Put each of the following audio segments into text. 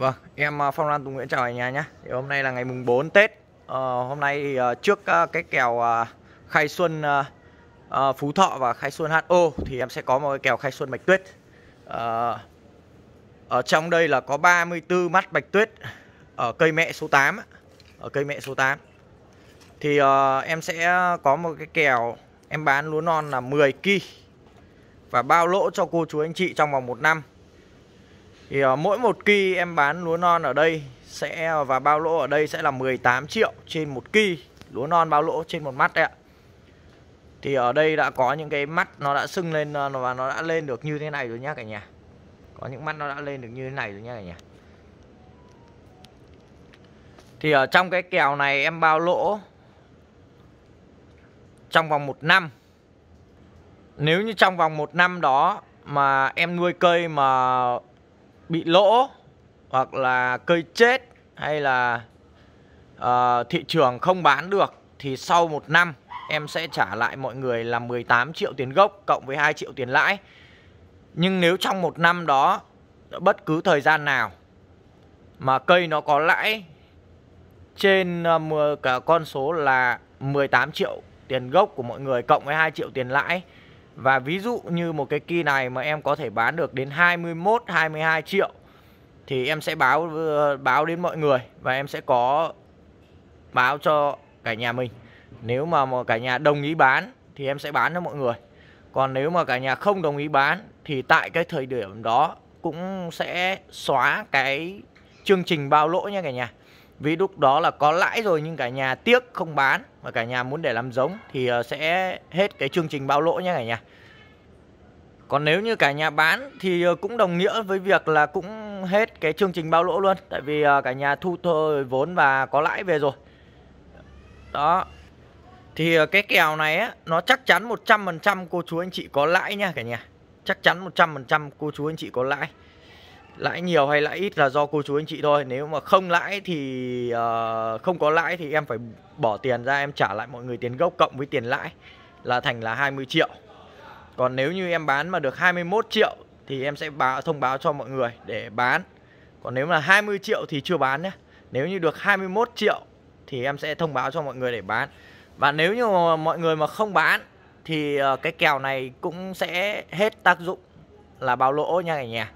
Vâng, em à, Phong Lan Tùng Nguyễn chào anh nhà nhé thì Hôm nay là ngày mùng 4 Tết à, Hôm nay thì, à, trước à, cái kèo Khai Xuân Phú Thọ và Khai Xuân HO Thì em sẽ có một cái kèo Khai Xuân Bạch Tuyết uh, Ở trong đây là có 34 mắt Bạch Tuyết Ở cây mẹ số 8 Ở cây mẹ số 8 Thì uh, em sẽ có một cái kèo Em bán lúa non là 10 ki Và bao lỗ cho cô chú anh chị trong vòng 1 năm thì ờ, mỗi một kỳ em bán lúa non ở đây sẽ và bao lỗ ở đây sẽ là 18 triệu trên một kỳ lúa non bao lỗ trên một mắt đấy ạ. Thì ở đây đã có những cái mắt nó đã sưng lên ờ, và nó đã lên được như thế này rồi nhá cả nhà. Có những mắt nó đã lên được như thế này rồi nhá cả nhà. Thì ở trong cái kèo này em bao lỗ trong vòng một năm. Nếu như trong vòng một năm đó mà em nuôi cây mà bị lỗ hoặc là cây chết hay là uh, thị trường không bán được thì sau một năm em sẽ trả lại mọi người là 18 triệu tiền gốc cộng với 2 triệu tiền lãi. Nhưng nếu trong một năm đó bất cứ thời gian nào mà cây nó có lãi trên ờ, cả con số là 18 triệu tiền gốc của mọi người cộng với 2 triệu tiền lãi và ví dụ như một cái kỳ này mà em có thể bán được đến 21 22 triệu thì em sẽ báo ờ, báo đến mọi người và em sẽ có báo cho cả nhà mình. Nếu mà một cả nhà đồng ý bán thì em sẽ bán cho mọi người. Còn nếu mà cả nhà không đồng ý bán thì tại cái thời điểm đó cũng sẽ xóa cái chương trình bao lỗ nha cả nhà vì lúc đó là có lãi rồi nhưng cả nhà tiếc không bán và cả nhà muốn để làm giống thì ờ, sẽ hết cái chương trình bao lỗ nhé cả nhà còn nếu như cả nhà bán thì ờ, cũng đồng nghĩa với việc là cũng hết cái chương trình bao lỗ luôn tại vì ờ, cả nhà thu thôi vốn và có lãi về rồi đó thì cái kèo này á, nó chắc chắn 100% cô chú anh chị có lãi nha cả nhà chắc chắn 100% cô chú anh chị có lãi lãi nhiều hay lãi ít là do cô chú anh chị thôi nếu mà không lãi thì uh, không có lãi thì em phải bỏ tiền ra em trả lại mọi người tiền gốc cộng với tiền lãi là thành là 20 triệu còn nếu như em bán mà được 21 triệu thì em sẽ báo thông báo cho mọi người để bán còn nếu là 20 triệu thì chưa bán nhé nếu như được 21 triệu thì em sẽ thông báo cho mọi người để bán và nếu như mà mọi người mà không bán thì ờ, cái kèo này cũng sẽ hết tác dụng là báo lỗ nha cả nhà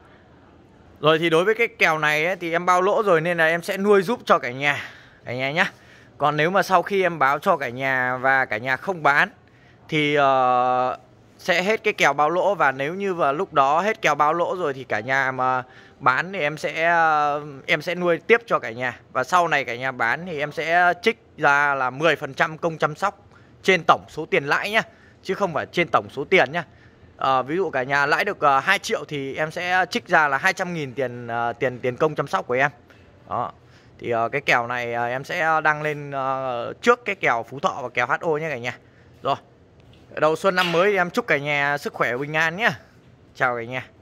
rồi thì đối với cái kèo này ấy, thì em bao lỗ rồi nên là em sẽ nuôi giúp cho cả nhà Cả nhà nhá Còn nếu mà sau khi em báo cho cả nhà và cả nhà không bán Thì uh, sẽ hết cái kèo bao lỗ và nếu như vào lúc đó hết kèo bao lỗ rồi thì cả nhà mà bán thì em sẽ ờ, em sẽ nuôi tiếp cho cả nhà và sau này cả nhà bán thì em sẽ trích ra là 10% công chăm sóc trên tổng số tiền lãi nhá chứ không phải trên tổng số tiền nhá à, ví dụ cả nhà lãi được à, ờ, 2 triệu thì em sẽ trích ra là 200.000 tiền à, tiền tiền công chăm sóc của em đó thì à, cái kèo này à, em sẽ đăng lên à, trước cái kèo Phú Thọ và kèo HO nhé cả nhà rồi đầu xuân năm mới thì em chúc cả nhà sức khỏe bình an nhé chào cả nhà